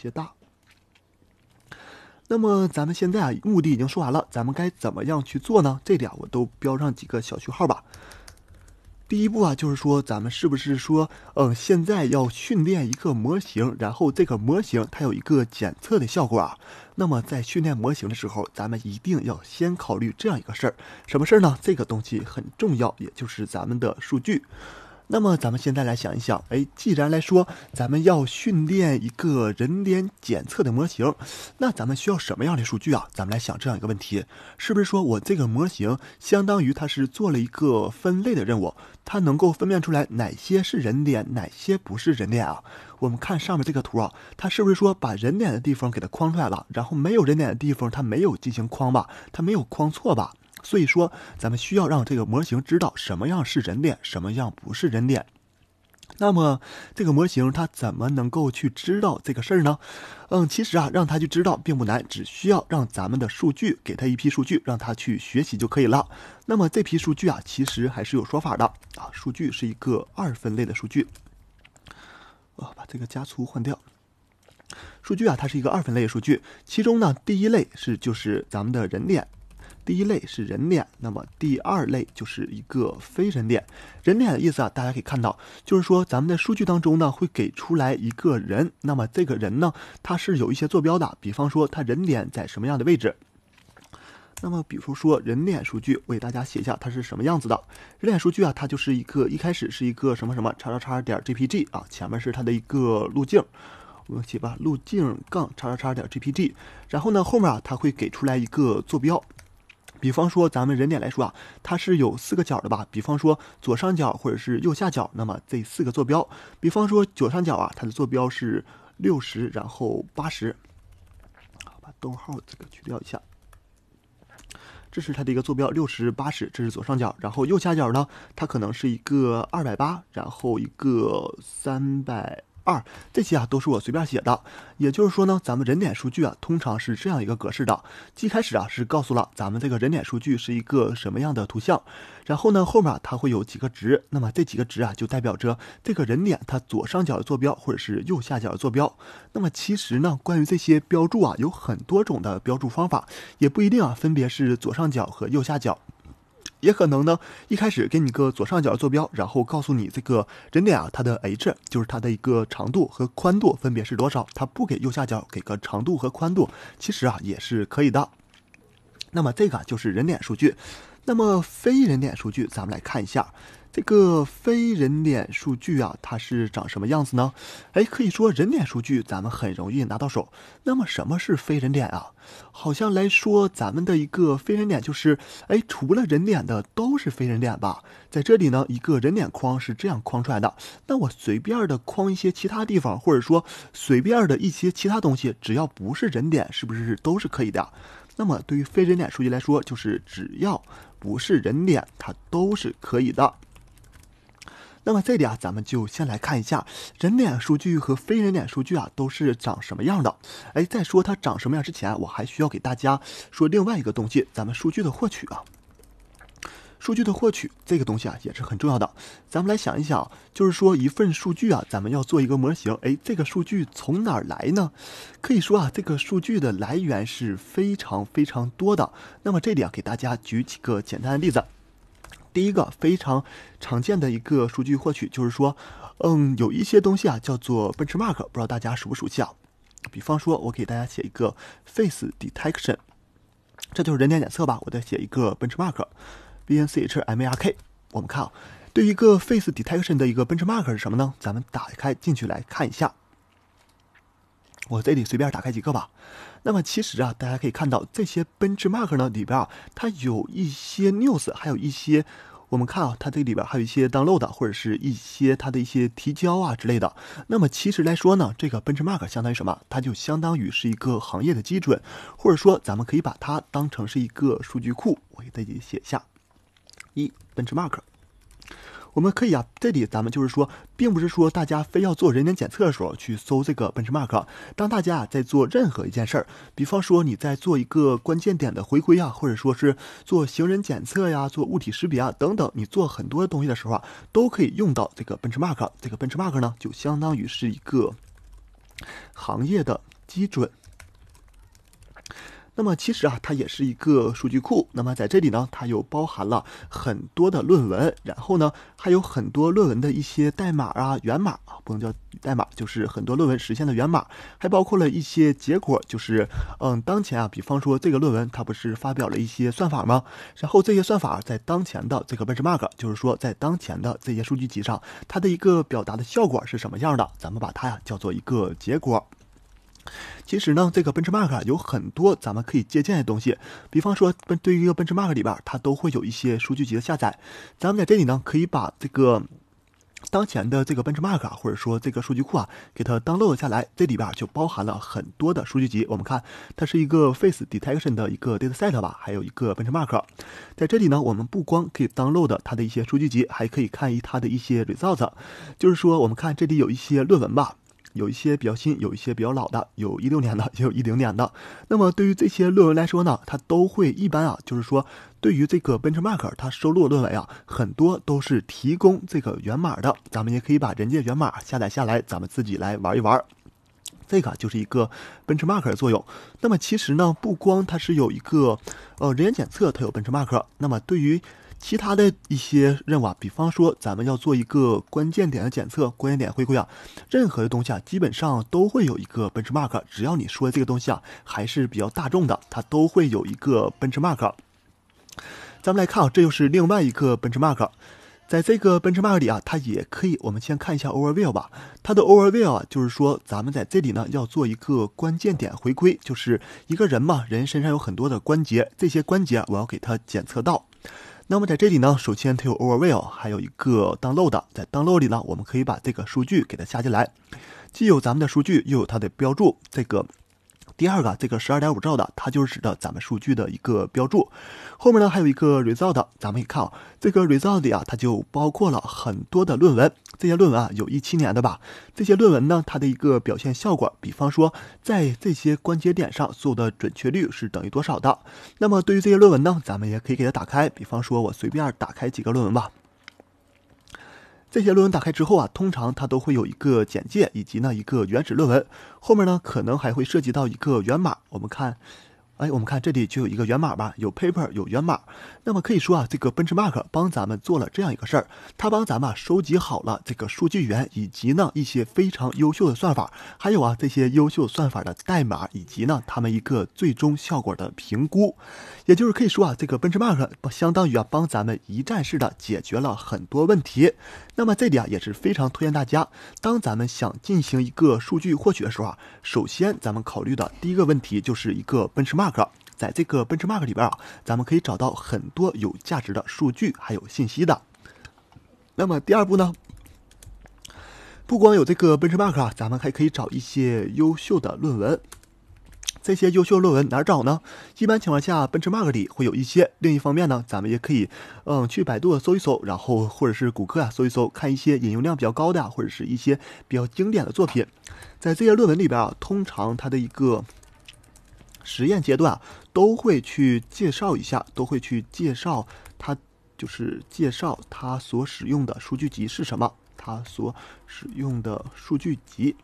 些大。那么咱们现在啊，目的已经说完了，咱们该怎么样去做呢？这里啊，我都标上几个小序号吧。第一步啊，就是说，咱们是不是说，嗯，现在要训练一个模型，然后这个模型它有一个检测的效果啊。那么在训练模型的时候，咱们一定要先考虑这样一个事儿，什么事儿呢？这个东西很重要，也就是咱们的数据。那么咱们现在来想一想，哎，既然来说咱们要训练一个人脸检测的模型，那咱们需要什么样的数据啊？咱们来想这样一个问题，是不是说我这个模型相当于它是做了一个分类的任务，它能够分辨出来哪些是人脸，哪些不是人脸啊？我们看上面这个图啊，它是不是说把人脸的地方给它框出来了，然后没有人脸的地方它没有进行框吧，它没有框错吧？所以说，咱们需要让这个模型知道什么样是人脸，什么样不是人脸。那么，这个模型它怎么能够去知道这个事儿呢？嗯，其实啊，让它去知道并不难，只需要让咱们的数据给它一批数据，让它去学习就可以了。那么这批数据啊，其实还是有说法的啊。数据是一个二分类的数据。哦，把这个加粗换掉。数据啊，它是一个二分类数据，其中呢，第一类是就是咱们的人脸。第一类是人脸，那么第二类就是一个非人脸。人脸的意思啊，大家可以看到，就是说咱们在数据当中呢会给出来一个人，那么这个人呢他是有一些坐标的，比方说他人脸在什么样的位置。那么比如说人脸数据，我给大家写一下它是什么样子的。人脸数据啊，它就是一个一开始是一个什么什么叉叉叉点 JPG 啊，前面是它的一个路径，我们写吧，路径杠叉叉叉点 JPG，然后呢后面啊它会给出来一个坐标。比方说，咱们人脸来说啊，它是有四个角的吧？比方说左上角或者是右下角，那么这四个坐标，比方说左上角啊，它的坐标是六十，然后八十，好，把逗号这个去掉一下。这是它的一个坐标，六十八十，这是左上角，然后右下角呢，它可能是一个二百八，然后一个三百。二，这些啊都是我随便写的，也就是说呢，咱们人脸数据啊通常是这样一个格式的，一开始啊是告诉了咱们这个人脸数据是一个什么样的图像，然后呢后面它会有几个值，那么这几个值啊就代表着这个人脸它左上角的坐标或者是右下角的坐标，那么其实呢关于这些标注啊有很多种的标注方法，也不一定啊分别是左上角和右下角。也可能呢，一开始给你个左上角坐标，然后告诉你这个人脸啊，它的 h 就是它的一个长度和宽度分别是多少。它不给右下角给个长度和宽度，其实啊也是可以的。那么这个就是人脸数据，那么非人脸数据，咱们来看一下这个非人脸数据啊，它是长什么样子呢？哎，可以说人脸数据咱们很容易拿到手。那么什么是非人脸啊？好像来说咱们的一个非人脸就是，哎，除了人脸的都是非人脸吧？在这里呢，一个人脸框是这样框出来的，那我随便的框一些其他地方，或者说随便的一些其他东西，只要不是人脸，是不是都是可以的？那么，对于非人脸数据来说，就是只要不是人脸，它都是可以的。那么这里啊，咱们就先来看一下人脸数据和非人脸数据啊都是长什么样的。哎，在说它长什么样之前，我还需要给大家说另外一个东西，咱们数据的获取啊。数据的获取这个东西啊也是很重要的。咱们来想一想，就是说一份数据啊，咱们要做一个模型，哎，这个数据从哪儿来呢？可以说啊，这个数据的来源是非常非常多的。那么这里啊，给大家举几个简单的例子。第一个非常常见的一个数据获取，就是说，嗯，有一些东西啊叫做奔驰 Mark，不知道大家熟不熟悉啊？比方说，我给大家写一个 Face Detection，这就是人脸检测吧？我再写一个奔驰 Mark。B N C H M A R K，我们看啊，对一个 face detection 的一个 b e n c h Mark 是什么呢？咱们打开进去来看一下。我这里随便打开几个吧。那么其实啊，大家可以看到这些 b e n c h Mark 呢里边啊，它有一些 news，还有一些我们看啊，它这里边还有一些 download，或者是一些它的一些提交啊之类的。那么其实来说呢，这个 b e n c h Mark 相当于什么？它就相当于是一个行业的基准，或者说咱们可以把它当成是一个数据库。我给大家写一下。一奔驰 Mark，我们可以啊，这里咱们就是说，并不是说大家非要做人脸检测的时候去搜这个奔驰 Mark。当大家在做任何一件事儿，比方说你在做一个关键点的回归啊，或者说是做行人检测呀、做物体识别啊等等，你做很多东西的时候啊，都可以用到这个奔驰 Mark。这个奔驰 Mark 呢，就相当于是一个行业的基准。那么其实啊，它也是一个数据库。那么在这里呢，它又包含了很多的论文，然后呢，还有很多论文的一些代码啊、源码啊，不能叫代码，就是很多论文实现的源码，还包括了一些结果，就是嗯，当前啊，比方说这个论文它不是发表了一些算法吗？然后这些算法在当前的这个 benchmark，就是说在当前的这些数据集上，它的一个表达的效果是什么样的？咱们把它呀叫做一个结果。其实呢，这个奔驰 Mark 有很多咱们可以借鉴的东西。比方说，奔对于一个奔驰 Mark 里边，它都会有一些数据集的下载。咱们在这里呢，可以把这个当前的这个奔驰 Mark 啊，或者说这个数据库啊，给它 download 下来。这里边就包含了很多的数据集。我们看，它是一个 face detection 的一个 dataset 吧，还有一个奔驰 Mark。在这里呢，我们不光可以 download 它的一些数据集，还可以看一它的一些 r e s u l t s 就是说，我们看这里有一些论文吧。有一些比较新，有一些比较老的，有一六年的，也有一零年的。那么对于这些论文来说呢，它都会一般啊，就是说对于这个奔驰 Mark，它收录的论文啊，很多都是提供这个源码的。咱们也可以把人家源码下载下来，咱们自己来玩一玩。这个就是一个奔驰 Mark 的作用。那么其实呢，不光它是有一个呃人员检测，它有奔驰 Mark。那么对于其他的一些任务，啊，比方说咱们要做一个关键点的检测，关键点回归啊，任何的东西啊，基本上都会有一个奔驰 Mark。只要你说的这个东西啊，还是比较大众的，它都会有一个奔驰 Mark。咱们来看啊，这就是另外一个奔驰 Mark。在这个奔驰 Mark 里啊，它也可以。我们先看一下 Overview 吧。它的 Overview 啊，就是说咱们在这里呢要做一个关键点回归，就是一个人嘛，人身上有很多的关节，这些关节我要给它检测到。那么在这里呢，首先它有 over view，还有一个 download，在 download 里呢，我们可以把这个数据给它下进来，既有咱们的数据，又有它的标注，这个。第二个，这个十二点五兆的，它就是指的咱们数据的一个标注。后面呢，还有一个 result 咱们一看啊，这个 result 的啊，它就包括了很多的论文。这些论文啊，有一七年的吧。这些论文呢，它的一个表现效果，比方说在这些关节点上，所有的准确率是等于多少的。那么对于这些论文呢，咱们也可以给它打开。比方说，我随便打开几个论文吧。这些论文打开之后啊，通常它都会有一个简介，以及呢一个原始论文，后面呢可能还会涉及到一个源码。我们看。哎，我们看这里就有一个源码吧，有 paper，有源码。那么可以说啊，这个奔驰 Mark 帮咱们做了这样一个事儿，它帮咱们收集好了这个数据源，以及呢一些非常优秀的算法，还有啊这些优秀算法的代码，以及呢他们一个最终效果的评估。也就是可以说啊，这个奔驰 Mark 相当于啊帮咱们一站式的解决了很多问题。那么这里啊也是非常推荐大家，当咱们想进行一个数据获取的时候啊，首先咱们考虑的第一个问题就是一个奔驰 Mark。在这个奔驰 Mark 里边啊，咱们可以找到很多有价值的数据还有信息的。那么第二步呢，不光有这个奔驰 Mark 啊，咱们还可以找一些优秀的论文。这些优秀论文哪找呢？一般情况下，奔驰 Mark 里会有一些。另一方面呢，咱们也可以嗯去百度搜一搜，然后或者是谷歌啊搜一搜，看一些引用量比较高的，或者是一些比较经典的作品。在这些论文里边啊，通常它的一个。实验阶段都会去介绍一下，都会去介绍它，就是介绍它所使用的数据集是什么，它所使用的数据集。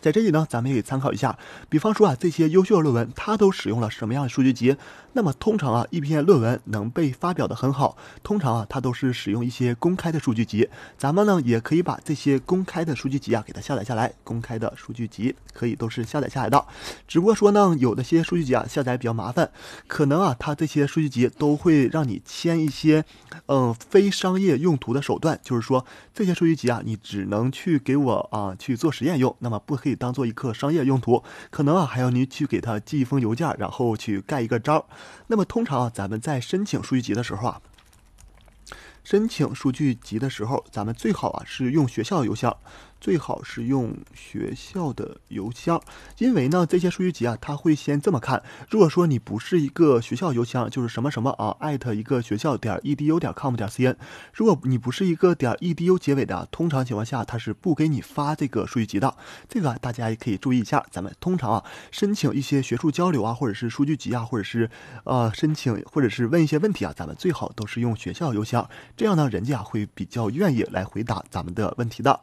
在这里呢，咱们也可以参考一下，比方说啊，这些优秀的论文它都使用了什么样的数据集？那么通常啊，一篇论文能被发表的很好，通常啊，它都是使用一些公开的数据集。咱们呢，也可以把这些公开的数据集啊，给它下载下来。公开的数据集可以都是下载下来的，只不过说呢，有的些数据集啊，下载比较麻烦，可能啊，它这些数据集都会让你签一些，嗯，非商业用途的手段，就是说这些数据集啊，你只能去给我啊去做实验用，那么不可以。当做一课商业用途，可能啊还要您去给他寄一封邮件，然后去盖一个章。那么通常啊，咱们在申请数据集的时候啊，申请数据集的时候，咱们最好啊是用学校邮箱。最好是用学校的邮箱，因为呢，这些数据集啊，它会先这么看。如果说你不是一个学校邮箱，就是什么什么啊，艾特一个学校点 edu 点 com 点 cn。如果你不是一个点 edu 结尾的，通常情况下它是不给你发这个数据集的。这个大家也可以注意一下。咱们通常啊，申请一些学术交流啊，或者是数据集啊，或者是呃申请或者是问一些问题啊，咱们最好都是用学校邮箱，这样呢，人家啊会比较愿意来回答咱们的问题的。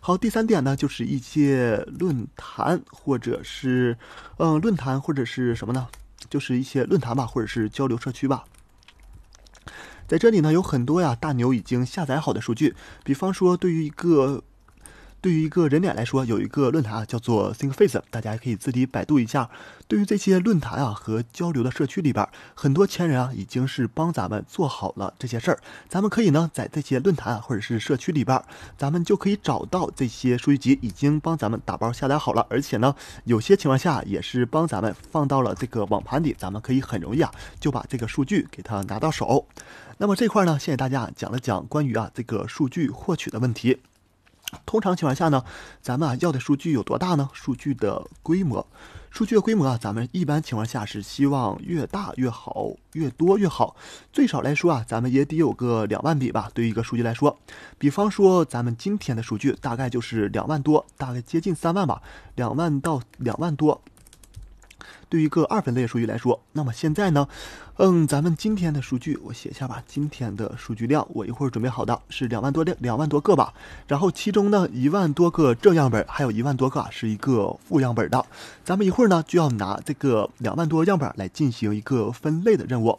好，第三点呢，就是一些论坛，或者是，嗯，论坛或者是什么呢？就是一些论坛吧，或者是交流社区吧。在这里呢，有很多呀，大牛已经下载好的数据，比方说，对于一个。对于一个人脸来说，有一个论坛啊，叫做 ThinkFace，大家可以自己百度一下。对于这些论坛啊和交流的社区里边，很多前人啊已经是帮咱们做好了这些事儿，咱们可以呢在这些论坛或者是社区里边，咱们就可以找到这些数据集已经帮咱们打包下载好了，而且呢有些情况下也是帮咱们放到了这个网盘里，咱们可以很容易啊就把这个数据给它拿到手。那么这块呢，先给大家讲了讲关于啊这个数据获取的问题。通常情况下呢，咱们啊要的数据有多大呢？数据的规模，数据的规模啊，咱们一般情况下是希望越大越好，越多越好。最少来说啊，咱们也得有个两万笔吧。对于一个数据来说，比方说咱们今天的数据大概就是两万多，大概接近三万吧，两万到两万多。对于一个二分类数据来说，那么现在呢，嗯，咱们今天的数据我写一下吧。今天的数据量我一会儿准备好的是两万多两两万多个吧。然后其中呢一万多个正样本，还有一万多个啊、是一个负样本的。咱们一会儿呢就要拿这个两万多样本来进行一个分类的任务。